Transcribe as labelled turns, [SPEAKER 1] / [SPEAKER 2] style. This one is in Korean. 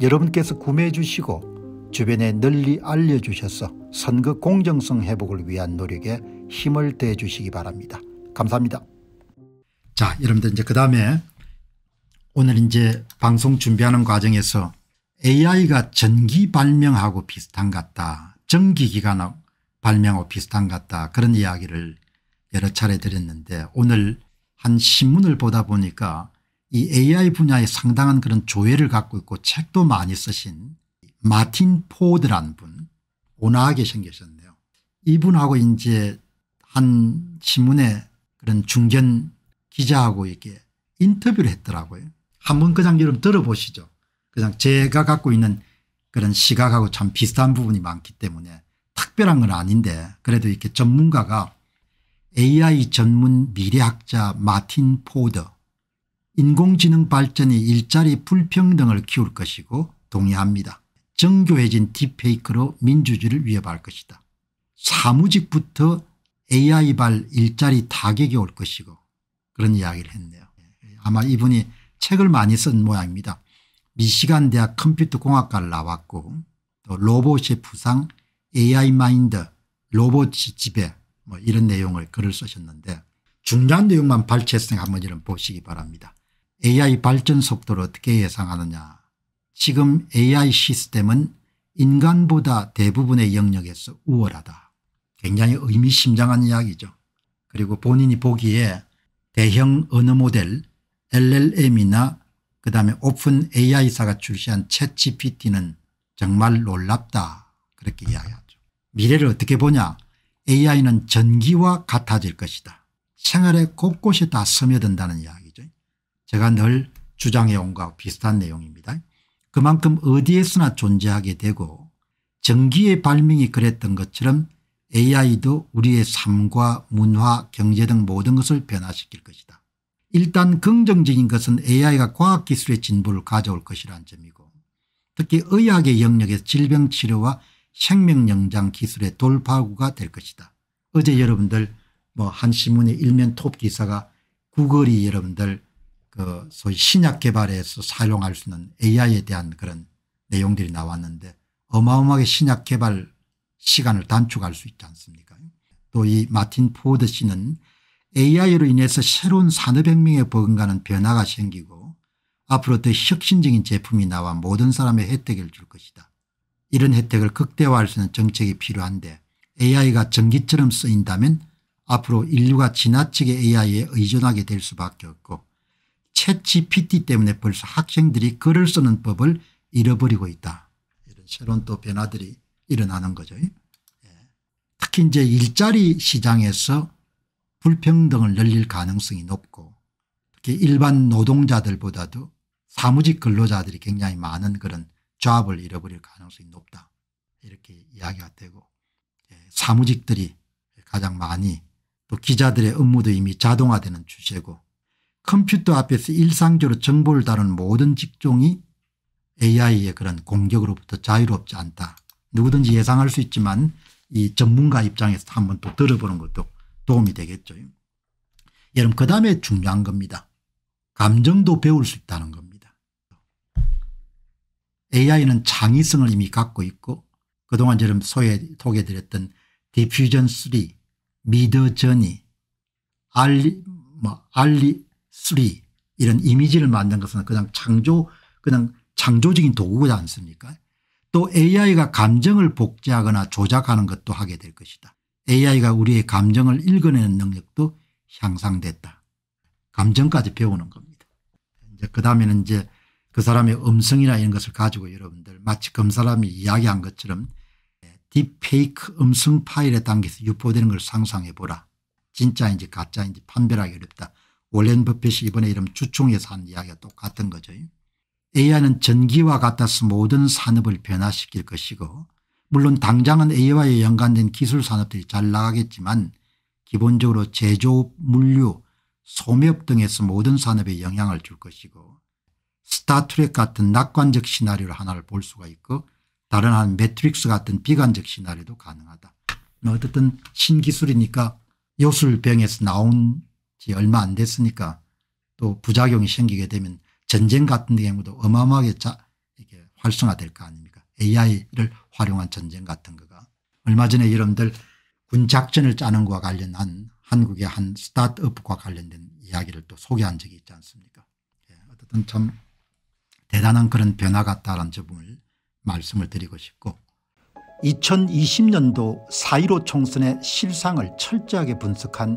[SPEAKER 1] 여러분께서 구매해 주시고 주변에 널리 알려주셔서 선거 공정성 회복을 위한 노력에 힘을 대 주시기 바랍니다. 감사합니다. 자 여러분들 이제 그 다음에 오늘 이제 방송 준비하는 과정에서 AI가 전기 발명하고 비슷한 같다 전기기관 발명하고 비슷한 같다 그런 이야기를 여러 차례 드렸는데 오늘 한 신문을 보다 보니까 이 AI 분야에 상당한 그런 조예를 갖고 있고 책도 많이 쓰신 마틴 포드란 분 온화하게 생기셨네요. 이분하고 이제 한 신문에 그런 중견 기자하고 이렇게 인터뷰를 했더라고요. 한번 그냥 여러분 들어보시죠. 그냥 제가 갖고 있는 그런 시각하고 참 비슷한 부분이 많기 때문에 특별한 건 아닌데 그래도 이렇게 전문가가 AI 전문 미래학자 마틴 포드 인공지능 발전이 일자리 불평등을 키울 것이고 동의합니다. 정교해진 딥페이크로 민주주의를 위협할 것이다. 사무직부터 AI발 일자리 타격이 올 것이고 그런 이야기를 했네요. 아마 이분이 책을 많이 쓴 모양입니다. 미시간 대학 컴퓨터공학과를 나왔고 또 로봇의 부상 AI 마인드 로봇이 지배 뭐 이런 내용을 글을 쓰셨는데 중요한 내용만 발췌해서 한번 이런 보시기 바랍니다. AI 발전 속도를 어떻게 예상하느냐 지금 AI 시스템은 인간보다 대부분의 영역에서 우월하다. 굉장히 의미심장한 이야기죠. 그리고 본인이 보기에 대형 언어 모델 LLM이나 그다음에 오픈 AI사가 출시한 c h a t GPT는 정말 놀랍다 그렇게 이야기하죠. 미래를 어떻게 보냐 AI는 전기와 같아질 것이다. 생활의 곳곳에 다 스며든다는 이야기 제가 늘 주장해 온 것과 비슷한 내용입니다. 그만큼 어디에서나 존재하게 되고 전기의 발명이 그랬던 것처럼 AI도 우리의 삶과 문화 경제 등 모든 것을 변화시킬 것이다. 일단 긍정적인 것은 AI가 과학기술의 진보를 가져올 것이라는 점이고 특히 의학의 영역에서 질병치료와 생명영장 기술의 돌파구가 될 것이다. 어제 여러분들 뭐한 신문의 일면 톱 기사가 구글이 여러분들 그 소위 신약 개발에서 사용할 수 있는 AI에 대한 그런 내용들이 나왔는데 어마어마하게 신약 개발 시간을 단축할 수 있지 않습니까 또 이 마틴 포드 씨는 AI로 인해서 새로운 산업혁명에 버금가는 변화가 생기고 앞으로 더 혁신적인 제품이 나와 모든 사람의 혜택을 줄 것이다. 이런 혜택을 극대화할 수 있는 정책이 필요한데 AI가 전기처럼 쓰인다면 앞으로 인류가 지나치게 AI에 의존하게 될 수밖에 없고 챗치 p t 때문에 벌써 학생들이 글을 쓰는 법을 잃어버리고 있다. 이런 새로운 또 변화들이 일어나는 거죠. 예. 특히 이제 일자리 시장에서 불평등을 늘릴 가능성이 높고 특히 일반 노동자들보다도 사무직 근로자들이 굉장히 많은 그런 조합을 잃어버릴 가능성이 높다. 이렇게 이야기가 되고 예, 사무직들이 가장 많이 또 기자들의 업무도 이미 자동화되는 추세고 컴퓨터 앞에서 일상적으로 정보를 다루는 모든 직종이 AI의 그런 공격으로부터 자유롭지 않다. 누구든지 예상할 수 있지만 이 전문가 입장에서 한번 또 들어보는 것도 도움이 되겠죠. 여러분 그 다음에 중요한 겁니다. 감정도 배울 수 있다는 겁니다. AI는 창의성을 이미 갖고 있고 그동안 저는 소개, 소개드렸던 디퓨전 3, 미드 저니, 알리, 뭐, 알리, 3 이런 이미지를 만든 것은 그냥 창조 그냥 창조적인 도구지 않습니까 또 AI가 감정을 복제하거나 조작하는 것도 하게 될 것이다. AI가 우리의 감정을 읽어내는 능력도 향상됐다. 감정까지 배우는 겁니다. 이제 그 다음에는 이제 그 사람의 음성이나 이런 것을 가지고 여러분들 마치 검사람이 그 이야기한 것처럼 딥페이크 음성 파일에 담겨서 유포되는 걸 상상해 보라. 진짜인지 가짜인지 판별하기 어렵다. 월렌 버핏이 이번에 이름 주총에서 한 이야기가 똑같은 거죠. AI는 전기와 같아서 모든 산업을 변화시킬 것이고 물론 당장은 AI와 연관된 기술 산업들이 잘 나가겠지만 기본적으로 제조업, 물류, 소매업 등에서 모든 산업에 영향을 줄 것이고 스타트랙 같은 낙관적 시나리오 하나를 볼 수가 있고 다른 한 매트릭스 같은 비관적 시나리오도 가능하다. 뭐 어쨌든 신기술이니까 요술병에서 나온 지 얼마 안 됐으니까 또 부작용이 생기게 되면 전쟁 같은 경우도 어마어마하게 자, 이게 활성화될 거 아닙니까 AI를 활용한 전쟁 같은 거가 얼마 전에 여러분들 군작전을 짜는 것과 관련한 한국의 한 스타트업과 관련된 이야기를 또 소개한 적이 있지 않습니까 예, 어쨌든 참 대단한 그런 변화 같다라는 점을 말씀을 드리고 싶고 2020년도 4.15 총선의 실상을 철저하게 분석한